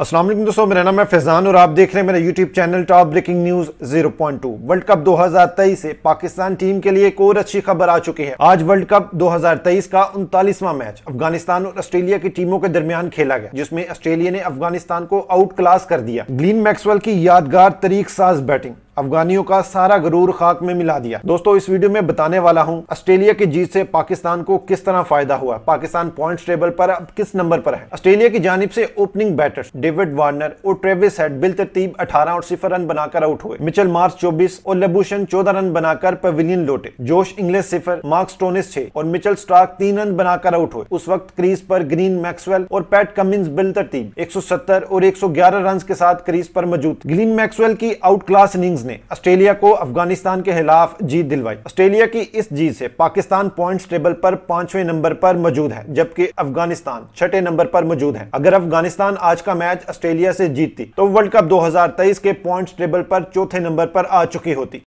असलम दोस्तों मेरा नाम है फैजान और आप देख रहे हैं मेरा YouTube channel top breaking news 0.2 world cup 2023 से पाकिस्तान टीम के लिए एक और अच्छी खबर आ चुकी है आज वर्ल्ड कप 2023 का उनतालीसवां मैच अफगानिस्तान और ऑस्ट्रेलिया की टीमों के दरमियान खेला गया जिसमें ऑस्ट्रेलिया ने अफगानिस्तान को आउट क्लास कर दिया ग्लीन मैक्सवेल की यादगार तरीक साज बैटिंग अफगानियों का सारा गरूर खाक में मिला दिया दोस्तों इस वीडियो में बताने वाला हूं ऑस्ट्रेलिया की जीत से पाकिस्तान को किस तरह फायदा हुआ पाकिस्तान पॉइंट्स टेबल पर अब किस नंबर पर है ऑस्ट्रेलिया की जानब से ओपनिंग बैटर्स डेविड वार्नर और ट्रेविस हेड बिल तरतीब अठारह और सिफर रन बनाकर आउट हुए मिचल मार्च चौबीस और लबूशन चौदह रन बनाकर पवेलियन लौटे जोश इंग्लिश सिफर मार्क्स टोनिस छह और मिचल स्टार्क तीन रन बनाकर आउट हुए उस वक्त क्रीज पर ग्रीन मैक्सवेल और पैट कमिंस बिल तरतीब एक और 111 रन के साथ क्रीज पर मौजूद ग्रीन मैक्सवेल की आउट क्लास इनिंग्स किंग्स ने ऑस्ट्रेलिया को अफगानिस्तान के खिलाफ जीत दिलवाई ऑस्ट्रेलिया की इस जीत से पाकिस्तान पॉइंट्स टेबल पर पांचवें नंबर पर मौजूद है जबकि अफगानिस्तान छठे नंबर पर मौजूद है अगर अफगानिस्तान आज का मैच ऑस्ट्रेलिया से जीतती तो वर्ल्ड कप 2023 के पॉइंट्स टेबल पर चौथे नंबर पर आ चुकी होती